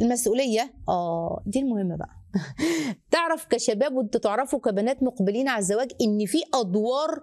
المسؤوليه اه دي المهمه بقى تعرف كشباب وانتوا تعرفوا كبنات مقبلين على الزواج ان في ادوار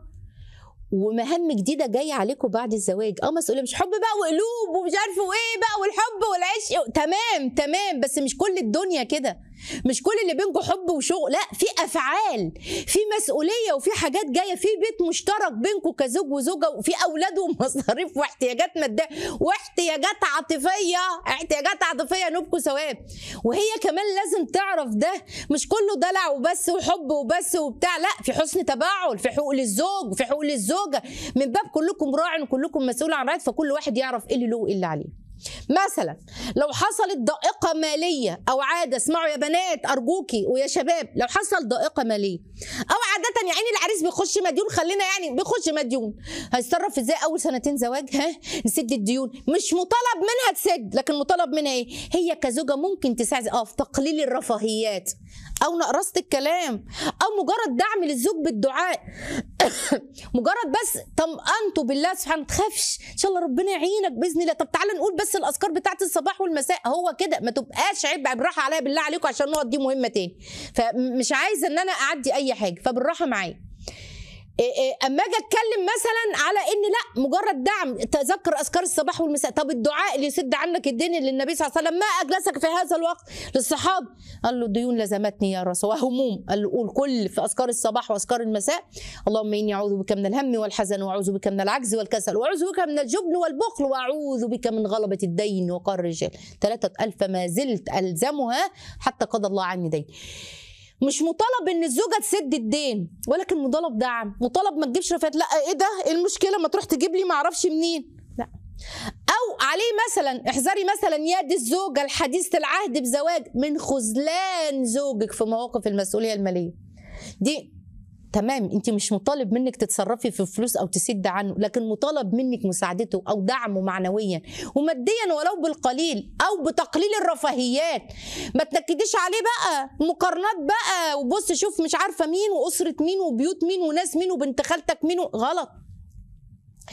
ومهام جديده جايه عليكم بعد الزواج اه مسؤوليه مش حب بقى وقلوب ومش عارفه ايه بقى والحب والعشق تمام تمام بس مش كل الدنيا كده مش كل اللي بينكم حب وشغل لا في افعال في مسؤوليه وفي حاجات جايه في بيت مشترك بينكم كزوج وزوجه وفي اولاد ومصاريف واحتياجات ماديه واحتياجات عاطفيه احتياجات عاطفيه نوبكم ثواب وهي كمان لازم تعرف ده مش كله دلع وبس وحب وبس وبتاع لا في حسن تباعد في حقوق للزوج في حقوق للزوجه من باب كلكم راع وكلكم مسؤول عن رعايه فكل واحد يعرف ايه اللي له وايه اللي عليه مثلا لو حصلت ضائقة مالية أو عادة اسمعوا يا بنات أرجوكي ويا شباب لو حصل ضائقة مالية أو عادة يعني العريس بيخش مديون خلينا يعني بيخش مديون هيتصرف ازاي أول سنتين زواج ها نسد الديون مش مطالب منها تسد لكن مطالب منها ايه هي كزوجة ممكن تساعد اه في تقليل الرفاهيات او نقرصه الكلام او مجرد دعم للزوج بالدعاء مجرد بس طمأنته بالله سبحانه ما تخافش ان شاء الله ربنا يعينك باذن الله طب تعالى نقول بس الاذكار بتاعت الصباح والمساء هو كده ما تبقاش عبء بالراحه عليا بالله عليكم عشان نقط دي مهمه تاني فمش عايزه ان انا اعدي اي حاجه فبالراحه معايا إيه، إيه، اما اجي اتكلم مثلا على مجرد دعم تذكر اذكار الصباح والمساء طب الدعاء اللي يسد عنك الدنيا اللي النبي صلى الله عليه وسلم ما اجلسك في هذا الوقت للصحابه قال له الديون لزمتني يا رسول وهموم قال له قول كل في اذكار الصباح واذكار المساء اللهم اني اعوذ بك من الهم والحزن واعوذ بك من العجز والكسل واعوذ بك من الجبن والبخل واعوذ بك من غلبه الدين وقار الرجال ثلاثه الف ما زلت الزمها حتى قضى الله عني دين مش مطالب ان الزوجه تسد الدين ولكن مطالب دعم مطالب ما تجيبش رفاهيات لا ايه ده ايه المشكله ما تروح تجيب لي ما اعرفش منين لا او عليه مثلا احذري مثلا يد الزوجه الحديثه العهد بزواج من خذلان زوجك في مواقف المسؤوليه الماليه دي تمام انت مش مطالب منك تتصرفي في فلوس او تسد عنه لكن مطالب منك مساعدته او دعمه معنويا وماديا ولو بالقليل او بتقليل الرفاهيات ما تنكديش عليه بقى مقارنات بقى وبص شوف مش عارفه مين واسره مين وبيوت مين وناس مين وبنت خالتك مين غلط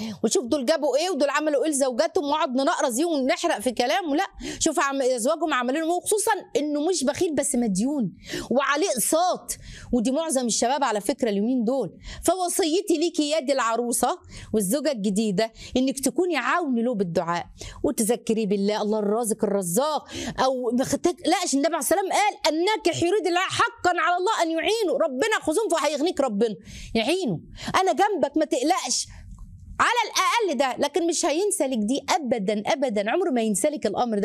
إيه. وشوف دول جابوا ايه ودول عملوا ايه لزوجاتهم واقعد ننقرز ايه ونحرق في كلامه لا شوف عم ازواجهم عملوا لهم إيه، وخصوصا انه مش بخيل بس مديون وعليه اقساط ودي معظم الشباب على فكره اليومين دول فوصيتي ليكي يا دي العروسه والزوجه الجديده انك تكوني عاونه له بالدعاء وتذكري بالله الله الرازق الرزاق او بختك لا عشان النبي عليه السلام قال انك يريد الله حقا على الله ان يعينه ربنا خذهم فهيغنيك ربنا يعينه انا جنبك ما تقلقش على الاقل ده لكن مش هينسى لك دي ابدا ابدا عمره ما ينسى لك الامر ده